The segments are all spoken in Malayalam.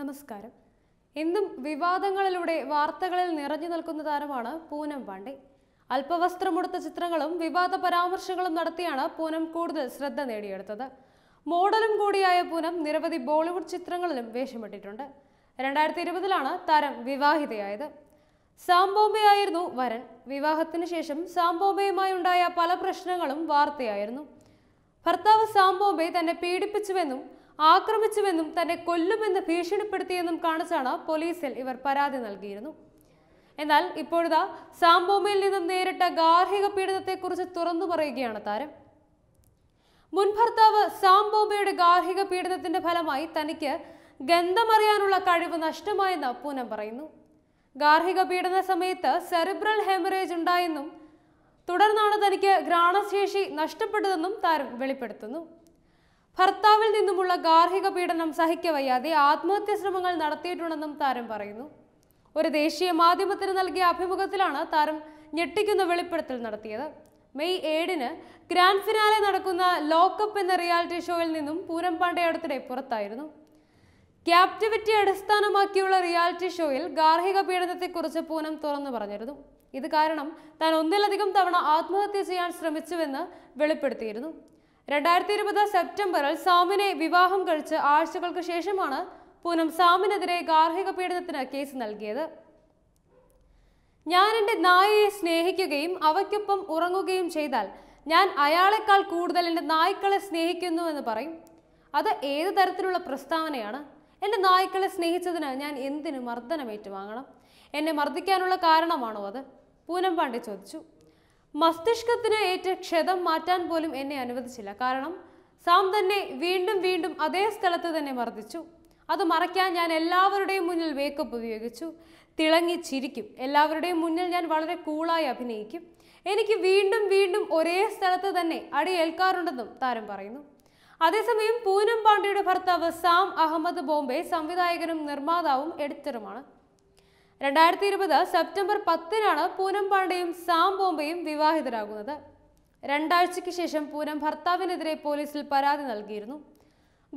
നമസ്കാരം എന്തും വിവാദങ്ങളിലൂടെ വാർത്തകളിൽ നിറഞ്ഞു നിൽക്കുന്ന താരമാണ് പൂനം പാണ്ഡെ അല്പവസ്ത്രമുടുത്ത ചിത്രങ്ങളും വിവാദ പരാമർശങ്ങളും നടത്തിയാണ് പൂനം കൂടുതൽ ശ്രദ്ധ നേടിയെടുത്തത് മോഡലും കൂടിയായ പൂനം നിരവധി ബോളിവുഡ് ചിത്രങ്ങളിലും വേഷമിട്ടിട്ടുണ്ട് രണ്ടായിരത്തി ഇരുപതിലാണ് താരം വിവാഹിതയായത് സാംബോംബെ വരൻ വിവാഹത്തിന് ശേഷം സാംബോംബെയുമായി ഉണ്ടായ പല പ്രശ്നങ്ങളും വാർത്തയായിരുന്നു ഭർത്താവ് സാംബോംബെ തന്നെ പീഡിപ്പിച്ചുവെന്നും ആക്രമിച്ചുവെന്നും തന്നെ കൊല്ലുമെന്ന് ഭീഷണിപ്പെടുത്തിയെന്നും കാണിച്ചാണ് പോലീസിൽ ഇവർ പരാതി നൽകിയിരുന്നു എന്നാൽ ഇപ്പോഴത്തെ സാംബോമയിൽ നിന്നും നേരിട്ട ഗാർഹിക പീഡനത്തെക്കുറിച്ച് തുറന്നു പറയുകയാണ് താരം മുൻ ഭർത്താവ് സാംബോമയുടെ ഗാർഹിക പീഡനത്തിന്റെ ഫലമായി തനിക്ക് ഗന്ധമറിയാനുള്ള കഴിവ് നഷ്ടമായെന്ന് പൂനം പറയുന്നു ഗാർഹിക പീഡന സമയത്ത് സെറിബ്രൽ ഹെമറേജ് ഉണ്ടായെന്നും തുടർന്നാണ് തനിക്ക് ഗ്രാണശേഷി നഷ്ടപ്പെട്ടതെന്നും താരം വെളിപ്പെടുത്തുന്നു ഭർത്താവിൽ നിന്നുമുള്ള ഗാർഹിക പീഡനം സഹിക്കവയ്യാതെ ആത്മഹത്യ ശ്രമങ്ങൾ നടത്തിയിട്ടുണ്ടെന്നും താരം പറയുന്നു ഒരു ദേശീയ മാധ്യമത്തിന് നൽകിയ അഭിമുഖത്തിലാണ് താരം ഞെട്ടിക്കുന്ന വെളിപ്പെടുത്തൽ നടത്തിയത് മെയ് ഏഴിന് ഗ്രാൻഡ് ഫിനാലെ നടക്കുന്ന ലോക്കപ്പ് എന്ന റിയാലിറ്റി ഷോയിൽ നിന്നും പൂരം പാണ്ഡെ അടുത്തിടെ പുറത്തായിരുന്നു ക്യാപ്റ്റിവിറ്റി അടിസ്ഥാനമാക്കിയുള്ള റിയാലിറ്റി ഷോയിൽ ഗാർഹിക പീഡനത്തെക്കുറിച്ച് പൂനം തുറന്നു പറഞ്ഞിരുന്നു ഇത് കാരണം താൻ ഒന്നിലധികം തവണ ആത്മഹത്യ ചെയ്യാൻ ശ്രമിച്ചുവെന്ന് വെളിപ്പെടുത്തിയിരുന്നു രണ്ടായിരത്തി ഇരുപത് സെപ്റ്റംബറിൽ സാമിനെ വിവാഹം കഴിച്ച് ആഴ്ചകൾക്ക് ശേഷമാണ് പൂനം സാമിനെതിരെ ഗാർഹിക പീഡനത്തിന് കേസ് നൽകിയത് ഞാൻ എൻ്റെ നായയെ സ്നേഹിക്കുകയും അവയ്ക്കൊപ്പം ഉറങ്ങുകയും ചെയ്താൽ ഞാൻ അയാളെക്കാൾ കൂടുതൽ എൻ്റെ നായ്ക്കളെ എന്ന് പറയും അത് ഏത് തരത്തിലുള്ള പ്രസ്താവനയാണ് എൻ്റെ നായ്ക്കളെ സ്നേഹിച്ചതിന് ഞാൻ എന്തിനു മർദ്ദനം വാങ്ങണം എന്നെ മർദ്ദിക്കാനുള്ള കാരണമാണോ അത് പൂനം പാണ്ഡെ ചോദിച്ചു മസ്തിഷ്കത്തിന് ഏറ്റ ക്ഷതം മാറ്റാൻ പോലും എന്നെ അനുവദിച്ചില്ല കാരണം സാം തന്നെ വീണ്ടും വീണ്ടും അതേ സ്ഥലത്ത് തന്നെ മർദ്ദിച്ചു അത് മറയ്ക്കാൻ ഞാൻ എല്ലാവരുടെയും മുന്നിൽ മേക്കപ്പ് ഉപയോഗിച്ചു തിളങ്ങി ചിരിക്കും എല്ലാവരുടെയും മുന്നിൽ ഞാൻ വളരെ കൂളായി അഭിനയിക്കും എനിക്ക് വീണ്ടും വീണ്ടും ഒരേ സ്ഥലത്ത് തന്നെ അടിയേൽക്കാറുണ്ടെന്നും താരം പറയുന്നു അതേസമയം പൂനം പാണ്ഡ്യയുടെ ഭർത്താവ് സാം അഹമ്മദ് ബോംബെ സംവിധായകനും നിർമ്മാതാവും എഡിറ്ററുമാണ് രണ്ടായിരത്തി ഇരുപത് സെപ്റ്റംബർ പത്തിനാണ് പൂനം പാണ്ഡെയും സാം ബോംബെയും വിവാഹിതരാകുന്നത് രണ്ടാഴ്ചയ്ക്ക് ശേഷം പൂനം ഭർത്താവിനെതിരെ പോലീസിൽ പരാതി നൽകിയിരുന്നു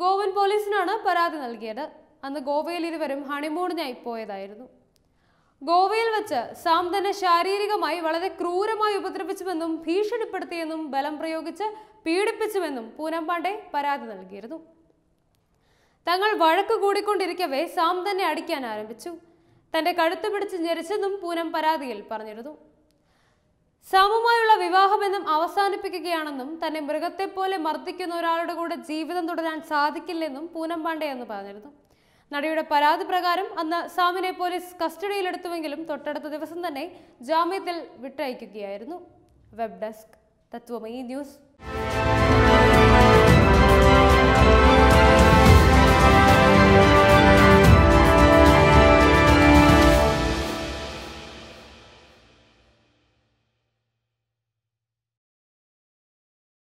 ഗോവൻ പോലീസിനാണ് പരാതി നൽകിയത് അന്ന് ഗോവയിൽ ഇരുവരും ഹണിമൂണിനായി പോയതായിരുന്നു ഗോവയിൽ വെച്ച് സാം തന്നെ ശാരീരികമായി വളരെ ക്രൂരമായി ഉപദ്രവിച്ചുവെന്നും ഭീഷണിപ്പെടുത്തിയെന്നും ബലം പ്രയോഗിച്ച് പീഡിപ്പിച്ചുവെന്നും പൂനം പാണ്ഡെ പരാതി നൽകിയിരുന്നു തങ്ങൾ വഴക്ക് കൂടിക്കൊണ്ടിരിക്കവേ സാം തന്നെ അടിക്കാൻ ആരംഭിച്ചു തന്റെ കഴുത്ത് പിടിച്ച് ഞെരിച്ചെന്നും പൂനം പരാതിയിൽ പറഞ്ഞിരുന്നു സാമുമായുള്ള വിവാഹമെന്നും അവസാനിപ്പിക്കുകയാണെന്നും തന്നെ മൃഗത്തെപ്പോലെ മർദ്ദിക്കുന്ന ഒരാളുടെ കൂടെ ജീവിതം തുടരാൻ സാധിക്കില്ലെന്നും പൂനം പാണ്ഡെയെന്ന് പറഞ്ഞിരുന്നു നടിയുടെ പരാതി പ്രകാരം അന്ന് സാമിനെ പോലീസ് കസ്റ്റഡിയിലെടുത്തുവെങ്കിലും തൊട്ടടുത്ത ദിവസം തന്നെ ജാമ്യത്തിൽ വിട്ടയക്കുകയായിരുന്നു വെബ് ഡെസ്ക് തത്വമയി ന്യൂസ്